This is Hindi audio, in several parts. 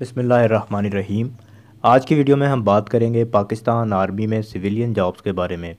बसमीम आज की वीडियो में हम बात करेंगे पाकिस्तान आर्मी में सिविलियन जॉब्स के बारे में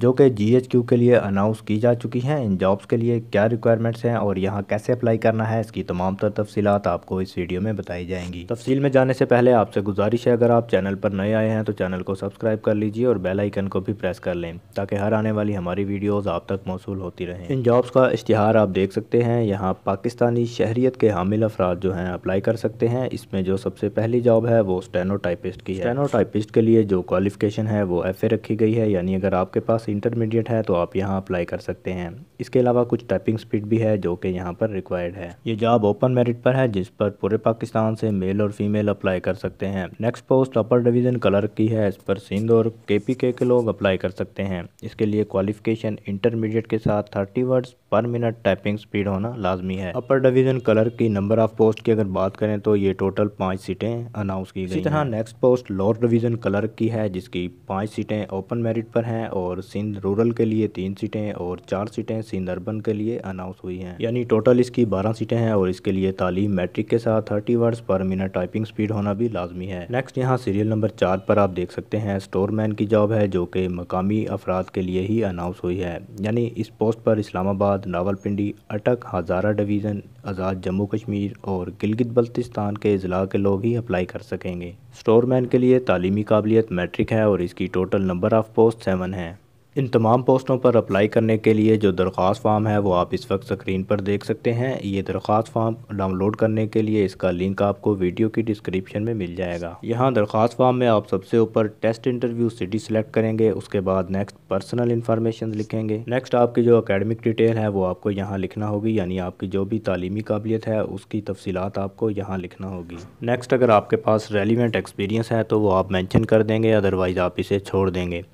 जो कि क्यू के लिए अनाउंस की जा चुकी हैं इन जॉब्स के लिए क्या रिक्वायरमेंट्स हैं और यहाँ कैसे अप्लाई करना है इसकी तमाम तर तफसीत आपको इस वीडियो में बताई जाएंगी तफसील में जाने से पहले आपसे गुजारिश है अगर आप चैनल पर नए आए हैं तो चैनल को सब्सक्राइब कर लीजिए और बेल आइकन को भी प्रेस कर लें ताकि हर आने वाली हमारी वीडियोज़ आप तक मौसू होती रहें इन जॉब्स का इश्तहार आप देख सकते हैं यहाँ पाकिस्तानी शहरीत के हामिल अफराद जो हैं अप्लाई कर सकते हैं इसमें जो सबसे पहली जॉब है वो स्टेनो की है स्टेनो के लिए जो क्वालिफिकेशन है वो एफ रखी गई है यानी अगर आपके पास पास इंटरमीडिएट है तो आप यहाँ अप्लाई कर सकते हैं इसके अलावा कुछ टाइपिंग स्पीड भी है जो कि यहाँ पर रिक्वायर्ड है ये जॉब ओपन मेरिट पर है जिस पर पूरे पाकिस्तान से मेल और फीमेल अप्लाई कर सकते हैं next post upper division clerk की है इस पर सिंध और के के लोग अप्लाई कर सकते हैं इसके लिए क्वालिफिकेशन इंटरमीडिएट के साथ thirty words per minute typing speed होना लाजमी है अपर डिवीजन कलर की नंबर ऑफ पोस्ट की अगर बात करें तो ये टोटल पाँच सीटें अनाउंस की गई इसी तरह next post lower division clerk की है जिसकी पाँच सीटें ओपन मेरिट पर हैं और सिंध रूरल के लिए तीन सीटें और चार सीटें सिंध अर्बन के लिए अनाउंस हुई हैं यानी टोटल इसकी बारह सीटें हैं और इसके लिए तालीम मैट्रिक के साथ thirty words per minute typing speed होना भी लाजमी है नेक्स्ट यहाँ सीरियल नंबर चार पर आप देख सकते हैं स्टोरमैन की जॉब है जो कि मकामी अफराद के लिए ही अनाउंस हुई है यानी इस पोस्ट पर इस्लामाबाद नावलपिंडी अटक हज़ारा डिवीज़न आज़ाद जम्मू कश्मीर और गिलगित बल्तिस्तान के अजला के लोग ही अप्लाई कर सकेंगे स्टोरमैन के लिए तालीमी काबिलियत मैट्रिक है और इसकी total number of post seven है इन तमाम पोस्टों पर अप्लाई करने के लिए जो दरख्वास्त फॉर्म है वो आप इस वक्त स्क्रीन पर देख सकते हैं ये दरख्वास्त फॉर्म डाउनलोड करने के लिए इसका लिंक आपको वीडियो की डिस्क्रिप्शन में मिल जाएगा यहाँ दरख्वास्त फॉर्म में आप सबसे ऊपर टेस्ट इंटरव्यू सिटी सेलेक्ट करेंगे उसके बाद नेक्स्ट पर्सनल इन्फॉर्मेशन लिखेंगे नेक्स्ट आपकी जो अकेडमिक डिटेल है वो आपको यहाँ लिखना होगी यानी आपकी जो भी तालीमी काबिलियत है उसकी तफसीत आपको यहाँ लिखना होगी नेक्स्ट अगर आपके पास रेलिवेंट एक्सपीरियंस है तो वो आप मैंशन कर देंगे अदरवाइज़ आप इसे छोड़ देंगे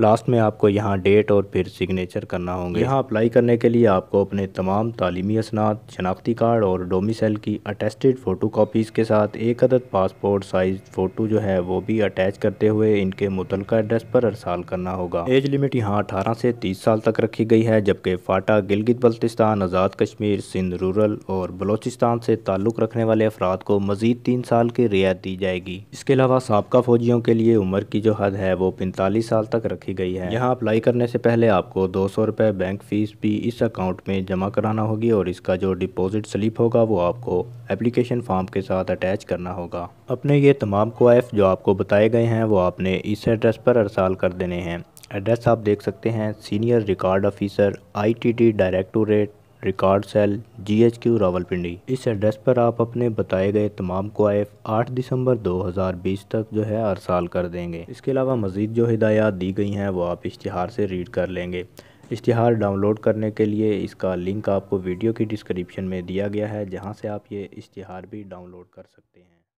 लास्ट में आपको यहाँ डेट और फिर सिग्नेचर करना होंगे यहाँ अप्लाई करने के लिए आपको अपने तमाम तालीमी असनाद शनाख्ती कार्ड और डोमिसल की अटेस्टेड फ़ोटो कापीज़ के साथ एक अदद पासपोर्ट साइज़ फ़ोटो जो है वो भी अटैच करते हुए इनके मुतल एड्रेस पर अरसाल करना होगा एज लिमिट यहाँ अठारह से तीस साल तक रखी गई है जबकि फाटा गिलगित बल्तिस्तान आज़ाद कश्मीर सिंध रूरल और बलोचिस्तान से ताल्लुक़ रखने वाले अफराद को मज़ीद तीन साल की रियायत दी जाएगी इसके अलावा सबका फ़ौजियों के लिए उम्र की जो हद है वो पैंतालीस साल तक रखी रखी गई है यहाँ अप्लाई करने से पहले आपको दो सौ रुपए बैंक फीस भी इस अकाउंट में जमा कराना होगी और इसका जो डिपॉजिट स्लिप होगा वो आपको एप्लीकेशन फॉर्म के साथ अटैच करना होगा अपने ये तमाम क्वाइफ जो आपको बताए गए हैं वो आपने इस एड्रेस पर अरसाल कर देने हैं एड्रेस आप देख सकते हैं सीनियर रिकॉर्ड ऑफिसर टी directorate record cell G H Q Rawalpindi इस एड्रेस पर आप अपने बताए गए तमाम क्वाइफ आठ दिसंबर 2020 तक जो है हर साल कर देंगे इसके अलावा मज़ीद जो हिदायत दी गई हैं वो आप इश्तहार से रीड कर लेंगे इश्तहार डाउनलोड करने के लिए इसका लिंक आपको वीडियो की डिस्क्रिप्शन में दिया गया है जहाँ से आप ये इश्तहार भी डाउनलोड कर सकते हैं